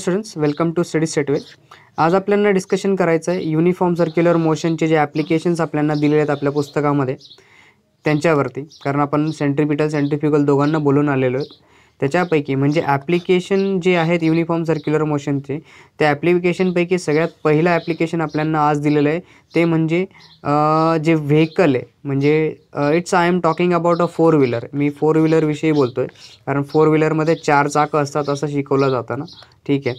students welcome to study सेटवे आज आपल्याला डिस्कशन करायचं आहे युनिफॉर्म सर्क्युलर मोशनचे जे ॲप्लिकेशन्स आपल्याला दिलेले आहेत आपल्या पुस्तकामध्ये त्यांच्यावरती कारण आपण सेंट्रिपिटल सेंट्रिफिकल दोघांना बोलून आलेलो आहेत त्याच्यापैकी म्हणजे ॲप्लिकेशन जे आहेत युनिफॉर्म सर्क्युलर मोशनचे त्या ॲप्लिकेशनपैकी सगळ्यात पहिलं ॲप्लिकेशन आपल्यांना आज दिलेलं आहे ते म्हणजे जे व्हेकल आहे म्हणजे it's I am talking about a four wheeler मी फोर व्हीलरविषयी बोलतो आहे कारण फोर व्हीलरमध्ये चार चाकं असतात असं शिकवलं जातं ना ठीक आहे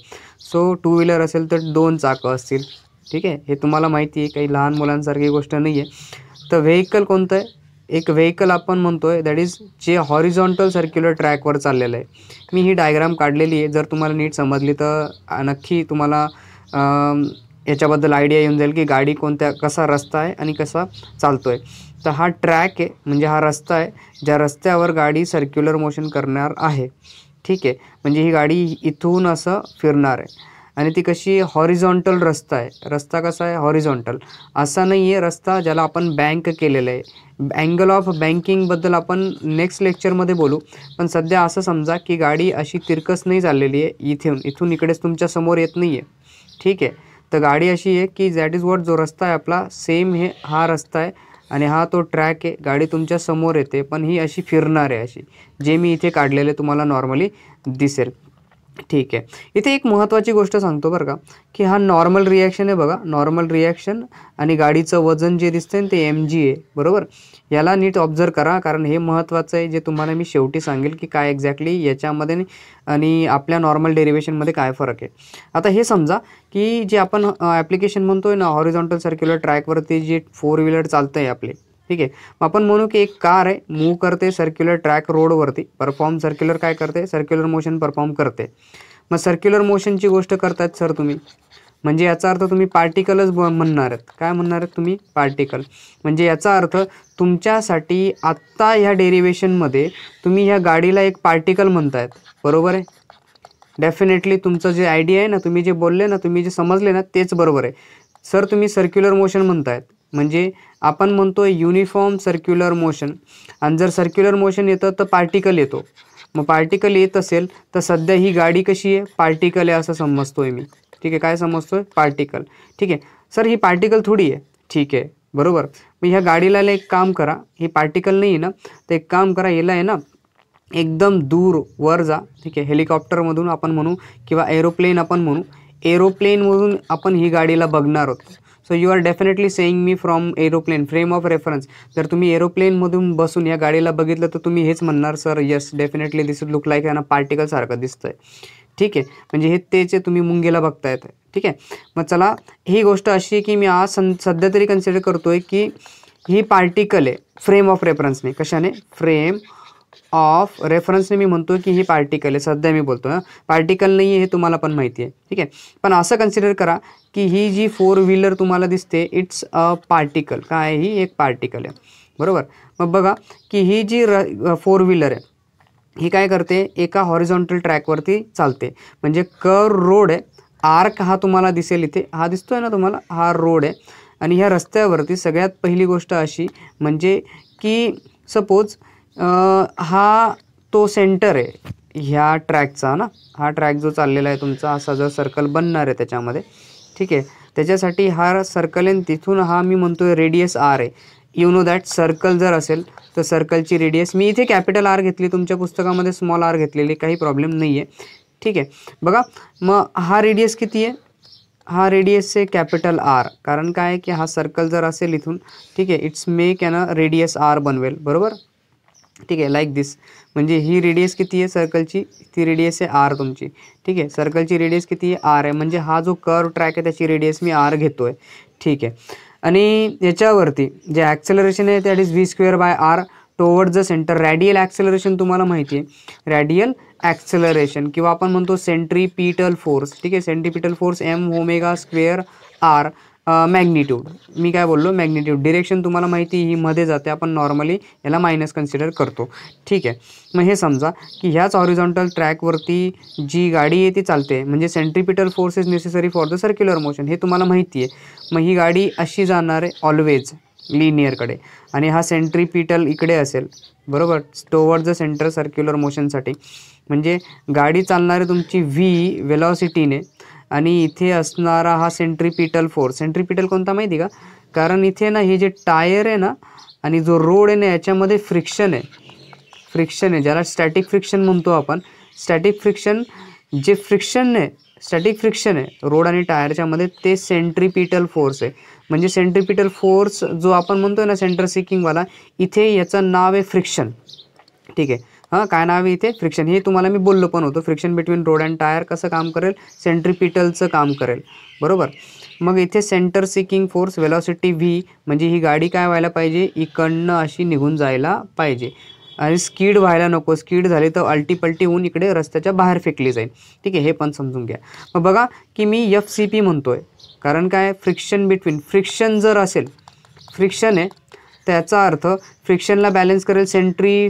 सो टू व्हीलर असेल तर दोन चाकं असतील ठीक आहे हे तुम्हाला माहिती आहे काही लहान मुलांसारखी गोष्ट नाही आहे तर व्हेकल कोणतं आहे एक व्हेकल आपण म्हणतोय दॅट इज जे हॉरिझॉन्टल सर्क्युलर ट्रॅकवर चाललेलं आहे मी ही डायग्राम काढलेली आहे जर तुम्हाला नीट समजली तर नक्की तुम्हाला याच्याबद्दल आयडिया येऊन जाईल की गाडी कोणत्या कसा रस्ता आहे आणि कसा चालतो आहे तर हा ट्रॅक आहे म्हणजे हा रस्ता आहे ज्या रस्त्यावर गाडी सर्क्युलर मोशन करणार आहे ठीक आहे म्हणजे ही गाडी इथून असं फिरणार आहे आणि ती कशी हॉरिझॉन्टल रस्ता आहे रस्ता कसा आहे हॉरिझॉन्टल असा नाही आहे रस्ता ज्याला आपण बँक केलेलं आहे अँगल ऑफ बँकिंगबद्दल आपण नेक्स्ट लेक्चरमध्ये बोलू पण सध्या असं समजा की गाडी अशी तिरकस नाही चाललेली आहे इथून इथून इकडेच तुमच्या समोर येत नाही आहे ठीक आहे तर गाडी अशी आहे की दॅट इज वॉट जो रस्ता आहे आपला सेम हे हा रस्ता आहे आणि हा तो ट्रॅक आहे गाडी तुमच्या समोर येते पण ही अशी फिरणार आहे अशी जे मी इथे काढलेले तुम्हाला नॉर्मली दिसेल ठीक आहे इथे एक महत्त्वाची गोष्ट सांगतो बर का की हा नॉर्मल रिॲक्शन आहे बघा नॉर्मल रिॲक्शन आणि गाडीचं वजन जे दिसतंय ते एम जी आहे बरोबर याला नीट ऑब्झर्व करा कारण हे महत्त्वाचं आहे जे तुम्हाला मी शेवटी सांगेल की काय एक्झॅक्टली याच्यामध्ये आणि आपल्या नॉर्मल डेरिवेशनमध्ये काय फरक आहे आता हे समजा की जे आपण ॲप्लिकेशन म्हणतोय ना हॉरिझॉन्टल सर्क्युलर ट्रॅकवरती जे फोर व्हीलर चालतं आहे आपले ठीक आहे मग आपण म्हणू की एक कार आहे मूव्ह करते सर्क्युलर ट्रॅक रोडवरती परफॉर्म सर्क्युलर काय करते सर्क्युलर मोशन परफॉर्म करते मग सर्क्युलर मोशनची गोष्ट करतायत सर तुम्ही म्हणजे याचा अर्थ तुम्ही पार्टिकलच म्हणणार आहेत काय म्हणणार आहेत तुम्ही पार्टिकल म्हणजे याचा अर्थ तुमच्यासाठी आत्ता ह्या डेरिवेशनमध्ये तुम्ही ह्या गाडीला एक पार्टिकल म्हणतायत बरोबर आहे डेफिनेटली तुमचं जे आयडिया आहे ना तुम्ही जे बोलले ना तुम्ही जे समजले ना तेच बरोबर आहे सर तुम्ही सर्क्युलर मोशन म्हणतायत म्हणजे आपण म्हणतो युनिफॉर्म सर्क्युलर मोशन आणि जर सर्क्युलर मोशन येतं तर पार्टिकल येतो मग पार्टिकल येत असेल तर सध्या ही गाडी कशी आहे पार्टिकल आहे असं समजतो आहे मी ठीक आहे काय समजतो आहे पार्टिकल ठीक आहे सर ही पार्टिकल थोडी आहे ठीक आहे बरोबर मग ह्या गाडीला एक काम करा ही पार्टिकल नाही आहे ना तर एक काम करा याला आहे ना एकदम दूर वर जा ठीक आहे हेलिकॉप्टरमधून आपण म्हणू किंवा एरोप्लेन आपण म्हणू एरोप्लेनमधून आपण ही गाडीला बघणार आहोत so you are definitely seeing मी from aeroplane frame of reference जर तुम्ही एरोप्लेनमधून बसून या गाडीला बघितलं तर तुम्ही हेच म्हणणार sir yes definitely this look like particle पार्टिकलसारखं दिसतंय ठीक आहे म्हणजे हे तेच तुम्ही मुंगेला बघतायत ठीक आहे मग चला ही गोष्ट अशी आहे की मी आज सं सध्या तरी कन्सिडर करतो आहे की ही पार्टिकल आहे फ्रेम ऑफ रेफरन्सने कशाने फ्रेम ऑफ रेफरन्सने मी म्हणतो की हे पार्टिकल आहे सध्या मी बोलतो ना पार्टिकल नाही आहे हे तुम्हाला पण माहिती आहे ठीक आहे पण असं कन्सिडर करा की ही जी फोर व्हीलर तुम्हाला दिसते इट्स अ पार्टिकल काय ही एक पार्टिकल आहे बरोबर मग बघा की ही जी र फोर व्हीलर आहे ही काय करते एका हॉरिझॉन्टल ट्रॅकवरती चालते म्हणजे कर रोड आहे आर्क हा तुम्हाला दिसेल इथे हा दिसतो आहे ना तुम्हाला हा रोड आहे आणि ह्या रस्त्यावरती सगळ्यात पहिली गोष्ट अशी म्हणजे की सपोज हा तो सेंटर आहे ह्या ट्रॅकचा ना हा ट्रॅक जो चाललेला आहे तुमचा असा जो सर्कल बनणार आहे त्याच्यामध्ये ठीक आहे त्याच्यासाठी हा सर्कल आहे तिथून हा मी म्हणतो रेडियस आर आहे यू नो दॅट सर्कल जर असेल तर सर्कलची रेडियस मी इथे कॅपिटल आर घेतली तुमच्या पुस्तकामध्ये स्मॉल आर घेतलेली काही प्रॉब्लेम नाही आहे ठीक आहे बघा मग हा रेडियस किती आहे हा रेडियस आहे कॅपिटल आर कारण काय आहे की हा सर्कल जर असेल इथून ठीक आहे it's make an radius R बनवेल बरोबर ठीक है लाइक दिस म्हणजे ही रेडियस कि आहे सर्कलची ती रेडियस है आर तुमची ठीक है सर्कल की रेडियस कि आर है मजे हा जो कर ट्रैक है त्याची रेडियस मैं आर घेतो आहे ठीक है आणि याच्यावरती जे ॲक्सेलरेशन है that is v square by R toward the center radial acceleration तुम्हारा महती है रॅडियल ॲक्सेलरेशन किंवा आपण म्हणतो सेंट्रीपिटल फोर्स ठीक है centripetal force M omega square R magnitude मी काय बोललो मॅग्निट्यूड डिरेक्शन तुम्हाला माहिती ही मध्ये जाते आपण नॉर्मली याला मायनस कन्सिडर करतो ठीक आहे मग हे समजा की ह्याच ऑरिझॉन्टल ट्रॅकवरती जी गाडी आहे ती चालते म्हणजे centripetal force is necessary for the circular motion हे तुम्हाला माहिती आहे मग ही गाडी अशी जाणार आहे ऑलवेज लिनियरकडे आणि हा सेंट्रिपिटल इकडे असेल बरोबर टोवर्ड द सेंटर सर्क्युलर मोशनसाठी म्हणजे गाडी चालणारे तुमची व्ही वेलॉसिटीने आणि इथे असणारा हा सेंट्रीपिटल फोर्स सेंट्रीपिटल कोणता माहिती का कारण इथे ना हे जे टायर आहे ना आणि जो रोड आहे ना याच्यामध्ये फ्रिक्शन आहे फ्रिक्शन आहे ज्याला स्टॅटिक फ्रिक्शन म्हणतो आपण स्टॅटिक फ्रिक्शन जे फ्रिक्शन आहे स्टॅटिक फ्रिक्शन आहे रोड आणि टायरच्यामध्ये ते सेंट्रीपिटल फोर्स आहे म्हणजे सेंट्रीपिटल फोर्स जो आपण म्हणतो ना सेंटर सिकिंगवाला इथे याचं नाव आहे फ्रिक्शन ठीक आहे हां काय नाव आहे इथे फ्रिक्शन हे तुम्हाला मी बोललो पण होतो friction between road and tyre कसं काम करेल सेंट्रिपिटलचं काम करेल बरोबर मग इथे center seeking force velocity V म्हणजे ही गाडी काय व्हायला पाहिजे इकडनं अशी निघून जायला पाहिजे आणि स्कीड व्हायला नको स्कीड झाली तर अल्टीपल्टी होऊन इकडे रस्त्याच्या बाहेर फेकली जाईल ठीक आहे हे पण समजून घ्या मग बघा की मी एफ सी पी म्हणतो आहे कारण काय फ्रिक्शन बिटवीन फ्रिक्शन जर असेल फ्रिक्शन आहे त्याचा अर्थ फ्रिक्शनला बॅलेन्स करेल सेंट्री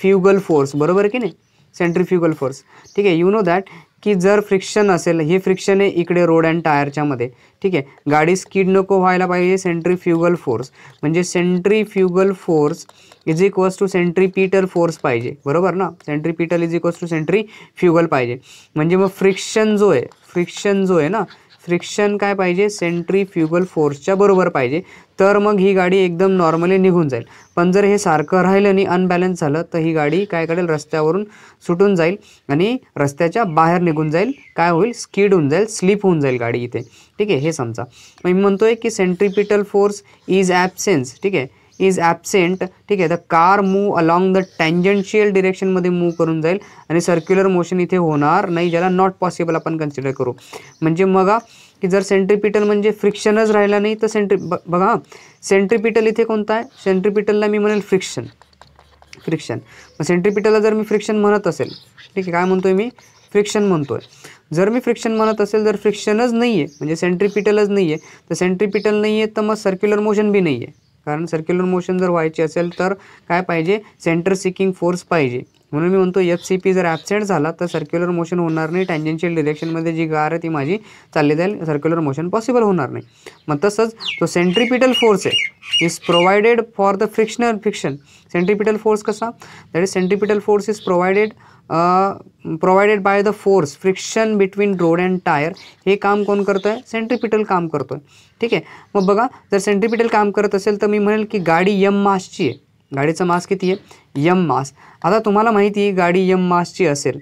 फ्युगल फोर्स बरोबर की नाही सेंट्रीफ्युगल फोर्स ठीक आहे यू नो दॅट की जर फ्रिक्शन असेल हे फ्रिक्शन आहे इकडे रोड अँड टायरच्यामध्ये ठीक आहे गाडी स्किड नको व्हायला पाहिजे फ्युगल फोर्स म्हणजे centrifugal force is equals to centripetal force पाहिजे बरोबर ना centripetal is equals to centrifugal पाहिजे म्हणजे मग फ्रिक्शन जो आहे फ्रिक्शन जो आहे ना फ्रिक्शन काय पाहिजे सेंट्रीफ्युगल फोर्सच्या बरोबर पाहिजे तर मग ही गाडी एकदम नॉर्मली निघून जाईल पण जर हे सारखं राहिलं आणि अनबॅलन्स झालं तर ही गाडी काय करेल रस्त्यावरून सुटून जाईल आणि रस्त्याच्या बाहेर निघून जाईल काय होईल स्किड होऊन जाईल स्लिप होऊन जाईल गाडी इथे ठीक आहे हे समजा मी म्हणतोय की सेंट्रीपिटल फोर्स इज ॲबसेन्स ठीक आहे इज ॲबसेंट ठीक आहे the car move along the tangential डिरेक्शनमध्ये मूव करून जाईल आणि सर्क्युलर मोशन इथे होणार नाही ज्याला नॉट पॉसिबल आपण कन्सिडर करू म्हणजे मग की जर सेंट्रिपिटल म्हणजे फ्रिक्शनच राहिला नाही तर सेंट्री बघा सेंट्रिपिटल इथे कोणता आहे सेंट्रिपिटलला मी म्हणेल फ्रिक्शन फ्रिक्शन मग सेंट्रिपिटलला जर मी फ्रिक्शन म्हणत असेल ठीक आहे काय म्हणतोय मी फ्रिक्शन म्हणतोय जर मी फ्रिक्शन म्हणत असेल म्हणजे तर फ्रिक्शनच नाही आहे म्हणजे सेंट्रिपिटलच नाही आहे तर सेंट्रिपिटल नाही आहे तर मग सर्क्युलर मोशन बी नाही आहे कारण सर्क्युलर मोशन जर व्हायची असेल तर काय पाहिजे सेंटर सिकिंग फोर्स पाहिजे म्हणून मी म्हणतो एफ सी पी जर ॲबसेंट झाला तर सर्क्युलर मोशन होणार नाही टँजेन्शियल डिरेक्शनमध्ये जी गार आहे ती माझी चालली जाईल सर्क्युलर मोशन पॉसिबल होणार नाही मग तसंच तो सेंट्रिपिटल फोर्स आहे is provided for the frictional friction centripetal force कसा that is centripetal force is provided provided by the force friction between road and tyre हे काम कोण करतो आहे सेंट्रिपिटल काम करतो आहे ठीक आहे मग बघा जर सेंट्रिपिटल काम करत असेल तर मी म्हणेल की गाडी यम मासची आहे गाडीचं मास किती आहे यम मास आता तुम्हाला माहिती आहे गाडी यम मासची असेल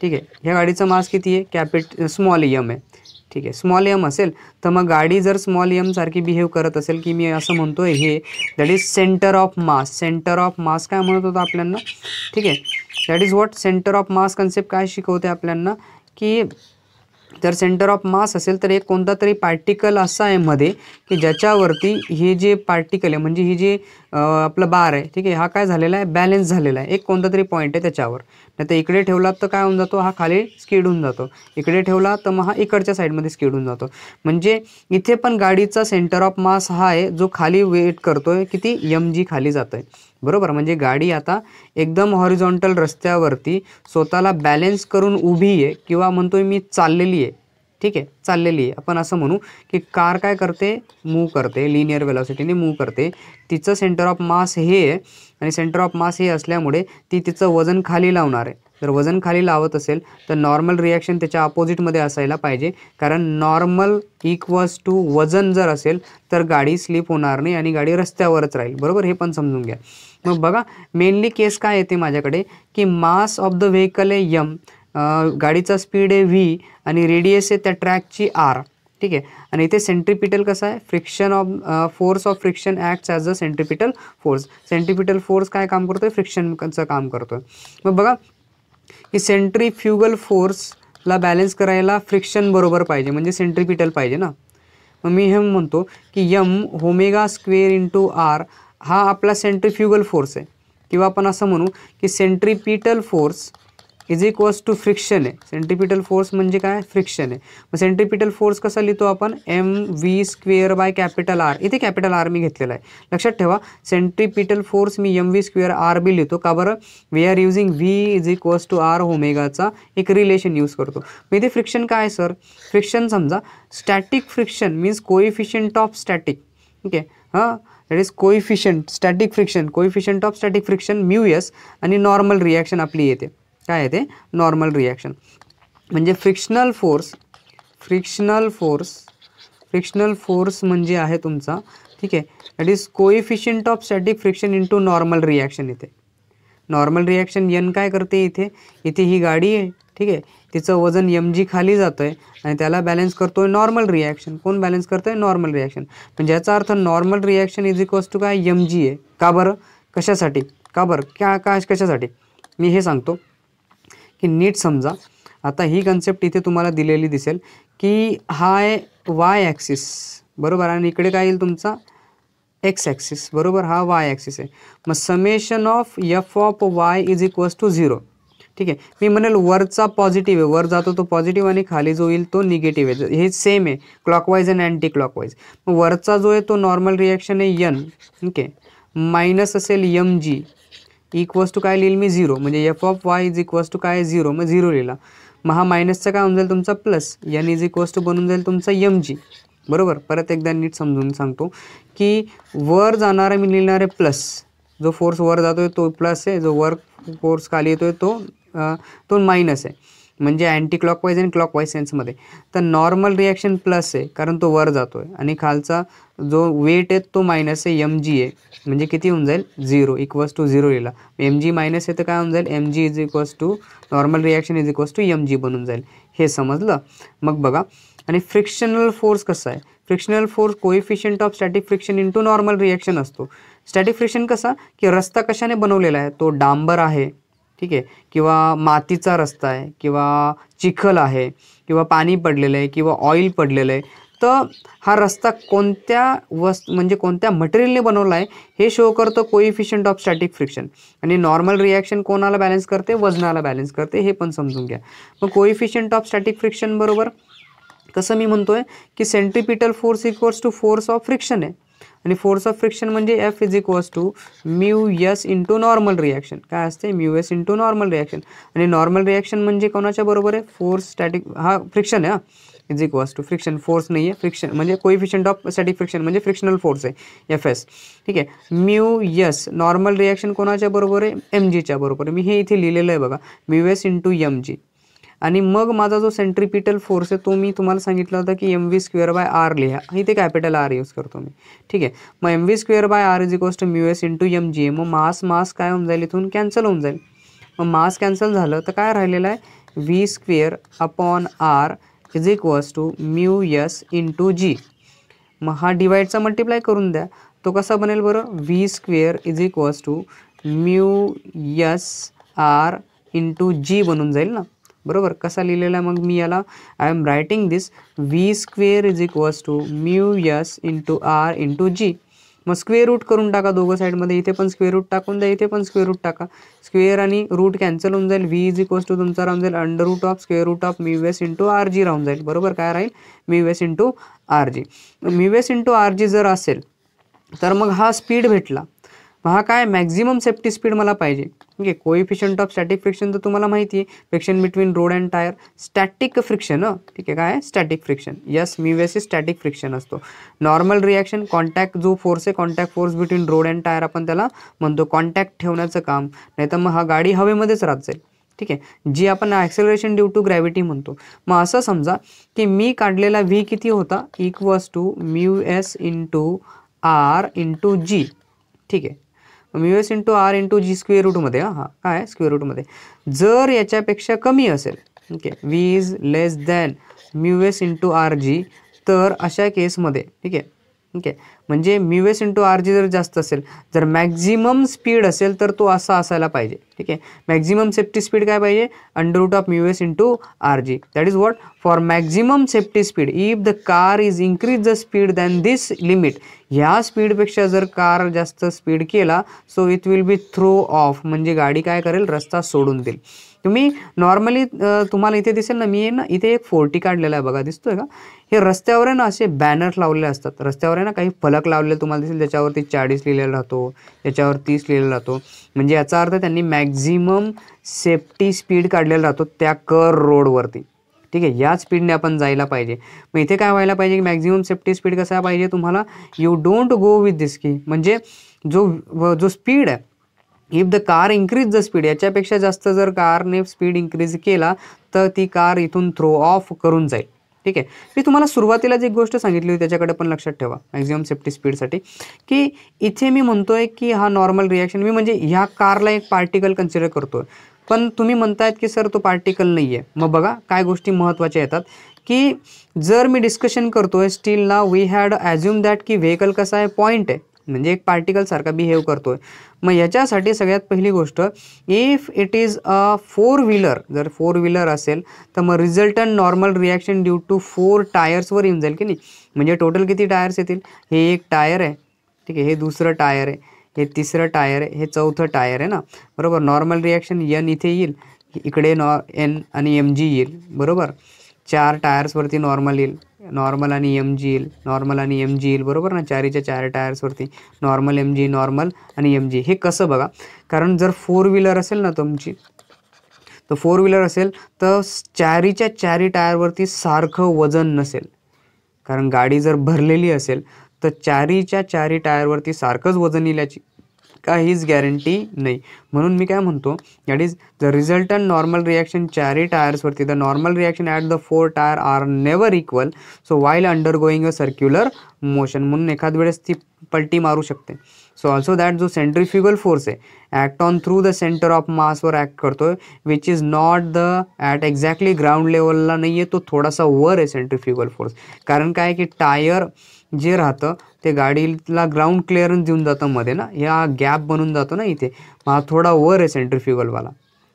ठीक आहे ह्या गाडीचं मास किती आहे कॅपिट स्मॉल यम आहे ठीक आहे स्मॉल एम असेल तर मग गाडी जर स्मॉल सारखी बिहेव करत असेल की मी असं म्हणतो आहे हे that is center of mass center of mass काय म्हणत होतं आपल्यांना ठीक आहे that is what center of mass concept काय शिकवते आपल्यांना की जर सेंटर ऑफ मास असेल तर एक कोणता तरी पार्टिकल असा आहे मध्ये की ज्याच्यावरती हे जे पार्टिकल आहे म्हणजे ही जे आपलं बार आहे ठीक आहे हा काय झालेला आहे बॅलेन्स झालेला आहे एक कोणता तरी पॉईंट आहे त्याच्यावर नाही तर इकडे ठेवला तर काय होऊन जातो हा खाली स्कीड होऊन जातो इकडे ठेवला तर मग हा इकडच्या साईडमध्ये स्कीड होऊन जातो म्हणजे इथे पण गाडीचा सेंटर ऑफ मास हा आहे जो खाली वेट करतोय किती एम जी खाली जात आहे बरोबर म्हणजे गाडी आता एकदम हॉरिझॉन्टल रस्त्यावरती स्वतःला बॅलेन्स करून उभी आहे किंवा म्हणतोय मी चाललेली आहे ठीक आहे चाललेली आहे आपण असं म्हणू की कार काय करते मूव करते लिनियर वेलॉसिटीने मूव करते तिचं सेंटर ऑफ मास हे आहे आणि सेंटर ऑफ मास हे असल्यामुळे ती तिचं वजन खाली लावणार आहे जर वजन खाली लावत असेल तर नॉर्मल रिॲक्शन त्याच्या अपोजिटमध्ये असायला पाहिजे कारण नॉर्मल इक्वल्स टू वजन जर असेल तर गाडी स्लिप होणार नाही आणि गाडी रस्त्यावरच राहील बरोबर हे पण समजून घ्या मग बघा मेनली केस काय येते माझ्याकडे की मास ऑफ द व्हेकल आहे यम गाडीचा स्पीड आहे व्ही आणि रेडियस आहे त्या ट्रॅकची आर ठीक आहे आणि इथे सेंट्रिपिटल कसं आहे friction of force of friction acts as a centripetal force centripetal force काय काम करतो आहे फ्रिक्शनचं काम करतो आहे मग बघा की सेंट्रीफ्युगल फोर्सला बॅलन्स करायला फ्रिक्शन बरोबर पाहिजे म्हणजे सेंट्रिपिटल पाहिजे ना मग मी हे म्हणतो की M omega square into R हा आपला सेंट्रिफ्युगल फोर्स आहे किंवा आपण असं म्हणू की centripetal force is equals to friction आहे सेंटिपिटल फोर्स म्हणजे काय फ्रिक्शन आहे मग सेंट्रिपिटल फोर्स कसा लिहितो आपण M V square by capital R इथे कॅपिटल आर मी घेतलेला आहे लक्षात ठेवा सेंट्रिपिटल फोर्स मी एम व्ही स्क्वेअर आर बी लिहितो का बरं we are using V is equals to R होमेगाचा एक रिलेशन यूज करतो मग इथे फ्रिक्शन काय सर फ्रिक्शन समजा static friction means coefficient of static ठीक आहे हां that is coefficient static friction coefficient of static friction mu S आणि नॉर्मल रिॲक्शन आपली येते काय आहे ते नॉर्मल रिॲक्शन म्हणजे frictional force frictional force frictional force म्हणजे आहे तुमचा ठीक आहे that is coefficient of static friction to normal reaction इथे नॉर्मल रिॲक्शन यन काय करते इथे इथे ही गाडी आहे ठीक आहे तिचं वजन एम जी खाली जातं आहे आणि त्याला बॅलन्स करतो आहे नॉर्मल रिॲक्शन कोण बॅलन्स करतो आहे नॉर्मल रिॲक्शन म्हणजे याचा अर्थ normal reaction is equals to काय एम जी आहे का बरं कशासाठी का बरं क्या का कशासाठी मी हे सांगतो की नीट समजा आता ही कन्सेप्ट इथे तुम्हाला दिलेली दिसेल की हाय वाय ॲक्सिस बरोबर आणि इकडे काय येईल तुमचा एक्स ॲक्सिस बरोबर हा वाय ॲक्सिस आहे मग summation of F of Y is equals to zero ठीक आहे मी म्हणेल वरचा पॉझिटिव्ह आहे वर जातो तो पॉझिटिव्ह आणि खाली जो येईल तो निगेटिव्ह आहे हे सेम आहे क्लॉकवाईज अँड अँटी क्लॉकवाईज मग वरचा जो आहे तो नॉर्मल रिॲक्शन आहे यन ओके मायनस असेल यम जी इक्वस टू काय लिहिल मी झिरो म्हणजे F of Y is equals to काय झिरो मग झिरो लिहिला मग हा मायनसचा काय होऊन जाईल तुमचा plus N is equals to बनून जाईल तुमचा एम जी बरोबर परत एकदा नीट समजून सांगतो की वर जाणारा मी लिहिणारे प्लस जो फोर्स वर जातो आहे तो प्लस आहे जो वर फोर्स खाली येतोय तो तो मायनस आहे म्हणजे अँटी क्लॉकवाईज आणि क्लॉकवाईज सेन्समध्ये तर नॉर्मल रिॲक्शन प्लस आहे कारण तो वर जातो आहे आणि खालचा जो वेट आहे तो मायनस आहे एम जी आहे म्हणजे किती होऊन जाईल झिरो इक्वल्स टू झिरो लिहिला एम जी मायनस आहे तर काय होऊन जाईल M G is equals to normal reaction is equals to M G बनून जाईल हे समजलं मग बघा आणि फ्रिक्शनल फोर्स कसा आहे frictional force coefficient of static friction into normal reaction असतो स्टॅटिक फ्रिक्शन कसा की रस्ता कशाने बनवलेला आहे तो डांबर आहे ठीक आहे किंवा मातीचा रस्ता आहे किंवा चिखल आहे किंवा पाणी पडलेलं आहे किंवा ऑइल पडलेलं आहे तर हा रस्ता कोणत्या वस्तू म्हणजे कोणत्या मटेरियलने बनवला आहे हे शो करतो कोइफिशियंट ऑफ स्टॅटिक फ्रिक्शन आणि नॉर्मल रिॲक्शन कोणाला बॅलन्स करते वजनाला बॅलन्स करते हे पण समजून घ्या मग कोइफिशियंट ऑफ स्टॅटिक फ्रिक्शन बरोबर कसं मी म्हणतोय की centripetal force equals to force of friction आहे आणि फोर्स ऑफ फ्रिक्शन म्हणजे F is equals to mu S into normal reaction काय असते mu S into normal reaction आणि नॉर्मल रिॲक्शन म्हणजे कोणाच्या बरोबर आहे फोर्स स्टॅटिक हा फ्रिक्शन आहे हा is equals to friction force नाही आहे फ्रिक्शन म्हणजे कोइफिशियंट ऑफ स्टॅटिक फ्रिक्शन म्हणजे फ्रिक्शनल फोर्स आहे एफ एस ठीक आहे म्यू यस नॉर्मल रिॲक्शन कोणाच्या बरोबर आहे एम जीच्या बरोबर मी हे इथे लिहिलेलं आहे बघा mu S into M G आणि मग माझा जो सेंट्रिपिटल फोर्स आहे तो मी तुम्हाला सांगितला होता की M V square by R लिहा इथे कॅपिटल आर यूज करतो मी ठीक आहे मग M V square by R is इक्वस्ट mu S into M G मग मास मास काय होऊन जाईल इथून कॅन्सल होऊन जाईल मग मास कॅन्सल झालं तर काय राहिलेलं आहे V square upon R is equals to mu S into G मग हा डिवाईडचा मल्टिप्लाय करून द्या तो कसा बनेल बरं V square is equals to mu S R into G बनून जाईल ना बरोबर कसा लिहिलेला मग मी याला I am writing this V square is equals to mu S into R into G मग स्क्वेअर रूट करून टाका दोघं साईडमध्ये इथे पण स्क्वेअर रूट टाकून द्या इथे पण स्क्वेअर रूट टाका स्क्वेअर आणि रूट कॅन्सल होऊन जाईल व्ही इज इक्वल्स टू तुमचा राहून जाईल under root of square root of mu S into R G राहून जाईल बरोबर काय राहील mu S into R G mu S into R G जर असेल तर मग हा स्पीड भेटला मग हा काय मॅक्झिमम सेफ्टी स्पीड मला पाहिजे ठीक आहे कोइफिशियंट ऑफ स्टॅटिक फ्रिक्शन तर तुम्हाला माहिती आहे friction between road and tyre static friction ठीक आहे काय स्टॅटिक फ्रिक्शन यस मी इज स्टॅटिक फ्रिक्शन असतो नॉर्मल रिॲक्शन कॉन्टॅक्ट जो फोर्स आहे contact force between road and tyre आपण त्याला म्हणतो कॉन्टॅक्ट ठेवण्याचं काम नाही मग हा गाडी हवेमध्येच राहत जाईल ठीक आहे जी आपण ॲक्सेलरेशन ड्यू टू ग्रॅव्हिटी म्हणतो मग असं समजा की मी काढलेला व्ही किती होता equals to mu S into R into G ठीक आहे mu S into R into G square रूटमध्ये हां हां काय स्क्वेअर रूटमध्ये जर याच्यापेक्षा कमी असेल okay V is less than mu S into R G तर अशा केसमध्ये ठीक आहे ठीक आहे म्हणजे mu S into R G जर जास्त असेल जर मॅक्झिमम स्पीड असेल तर तो असा असायला पाहिजे ठीक आहे मॅक्झिमम सेफ्टी स्पीड काय पाहिजे under root of mu S into R G that is what for maximum safety speed if the car is increase the speed than this limit ह्या स्पीडपेक्षा जर कार जास्त स्पीड केला so it will be throw off म्हणजे गाडी काय करेल रस्ता सोडून देईल तुम्ही नॉर्मली तुम्हाला इथे दिसेल ना मी ना इथे एक फोर्टी काढलेला आहे बघा दिसतोय का हे रस्त्यावर आहे ना असे बॅनर लावलेले असतात रस्त्यावर आहे ना काही फलक लावलेले तुम्हाला दिसेल त्याच्यावरती चाळीस लिहिलेला राहतो त्याच्यावर तीस लिहिलेला राहतो म्हणजे याचा अर्थ त्यांनी मॅक्झिमम सेफ्टी स्पीड काढलेला राहतो त्या कर रोडवरती ठीक आहे या स्पीडने आपण जायला पाहिजे मग इथे काय व्हायला पाहिजे की मॅक्झिमम सेफ्टी स्पीड कसा पाहिजे तुम्हाला you don't go with this की म्हणजे जो जो स्पीड आहे if the car increase the speed याच्यापेक्षा जास्त जर कारने स्पीड इन्क्रीज केला तर ती कार इथून थ्रो ऑफ करून जाईल ठीक आहे मी तुम्हाला सुरुवातीला जी गोष्ट सांगितली होती त्याच्याकडे पण लक्षात ठेवा मॅक्झिमम सेफ्टी स्पीडसाठी की इथे मी म्हणतो आहे की हा नॉर्मल रिॲक्शन मी म्हणजे ह्या कारला एक पार्टिकल कन्सिडर करतो पण तुम्ही म्हणतायत की सर तो पार्टिकल नाही आहे मग बघा काय गोष्टी महत्त्वाच्या येतात की जर मी डिस्कशन करतो आहे still we had assume that की व्हेकल कसा आहे पॉईंट आहे म्हणजे एक पार्टिकलसारखा बिहेव करतोय मग याच्यासाठी सगळ्यात पहिली गोष्ट if it is a four wheeler जर फोर व्हीलर असेल तर मग resultant normal reaction due to four टायर्सवर येऊन जाईल की नाही म्हणजे टोटल किती टायर्स येतील हे एक टायर आहे ठीक आहे हे दुसरं टायर आहे हे तिसरं टायर आहे हे चौथं टायर आहे ना बरोबर नॉर्मल रिॲक्शन यन इथे येईल इकडे नॉ एन आणि एम जी येईल बरोबर चार टायर्सवरती नॉर्मल येईल नॉर्मल आणि एम जी एल नॉर्मल आणि एम जी एल बरोबर ना चारीच्या चार टायर्सवरती नॉर्मल एम जी नॉर्मल आणि एम जी हे कसं बघा कारण जर फोर व्हीलर असेल ना तुमची तर फोर व्हीलर असेल तर चारीच्या चारी टायरवरती सारखं वजन नसेल कारण गाडी जर भरलेली असेल तर चारीच्या चारी टायरवरती सारखंच वजन येईल याची काहीच गॅरंटी नाही म्हणून मी काय म्हणतो that is the resultant normal reaction चारही टायर्सवरती the normal reaction at the four tyre are never equal so while under going a circular motion म्हणून एखाद वेळेस ती पलटी मारू शकते सो ऑल्सो दॅट जो सेंट्रिफ्युगल फोर्स आहे act on through the centre of मासवर ॲक्ट करतो आहे which is not the at exactly ground लेवलला नाही आहे तो थोडासा वर आहे सेंट्रिफ्युगल फोर्स कारण काय की टायर जे राहतं ते गाडीला ग्राउंड क्लिअरन्स देऊन जातं मध्ये ना या गॅप बनून जातो ना इथे हा थोडा वर आहे सेंट्रिफ्युगलवाला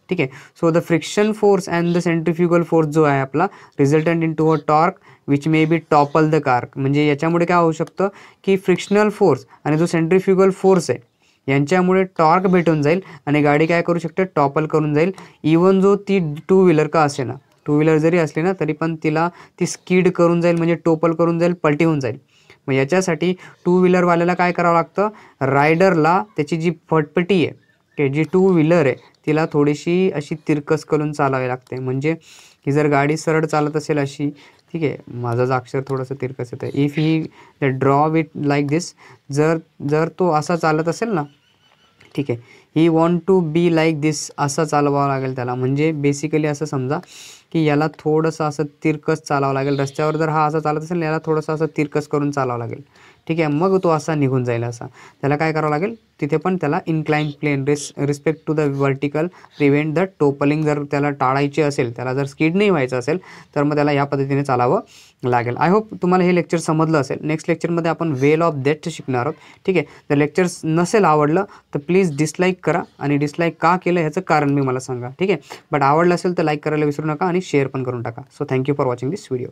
ठीक आहे so the friction force and the centrifugal force जो आहे आपला resultant in to a torque which may be topple the car म्हणजे याच्यामुळे काय होऊ शकतं की फ्रिक्शनल फोर्स आणि जो सेंट्रिफ्युगल फोर्स आहे यांच्यामुळे टॉर्क भेटून जाईल आणि गाडी काय करू शकते टॉपल करून जाईल इवन जो ती टू व्हीलर का असे ना टू व्हीलर जरी असली ना तरी पण तिला ती स्कीड करून जाईल म्हणजे टोपल करून जाईल पलटी होऊन जाईल मग याच्यासाठी टू व्हीलरवाल्याला काय करावं लागतं रायडरला त्याची जी फटपटी आहे की जी टू व्हीलर आहे तिला थोडीशी अशी तिरकस करून चालावी लागते म्हणजे ही जर गाडी सरळ चालत असेल अशी ठीक आहे माझाच अक्षर थोडंसं तिरकस येतं if he draw with like this जर जर तो असा चालत असेल ना ठीक आहे he want to be like this असं चालवावं लागेल त्याला म्हणजे बेसिकली असं समजा की याला थोडंसं असं तिरकस चालावं लागेल रस्त्यावर जर हा असा चालत असेल याला थोडंसं असं तिरकस करून चालावं लागेल ठीक आहे मग तो असा निघून जाईल असा त्याला काय करावं लागेल तिथे पण त्याला इन्क्लाइन प्लेन रिस respect to the vertical prevent the toppling जर त्याला टाळायचे असेल त्याला जर स्कीड नाही व्हायचं असेल तर मग त्याला या पद्धतीने चालावं लागेल आय होप तुम्हाला हे लेक्चर समजलं असेल नेक्स्ट लेक्चरमध्ये आपण वेल ऑफ डेथ शिकणार आहोत ठीक आहे जर लेक्चर्स नसेल आवडलं तर प्लीज डिसलाईक करा आणि डिसलाईक का केलं ह्याचं कारण मी मला सांगा ठीक आहे बट आवडलं असेल तर लाईक करायला विसरू नका आणि शेअर पण करून टाका so thank you for watching this video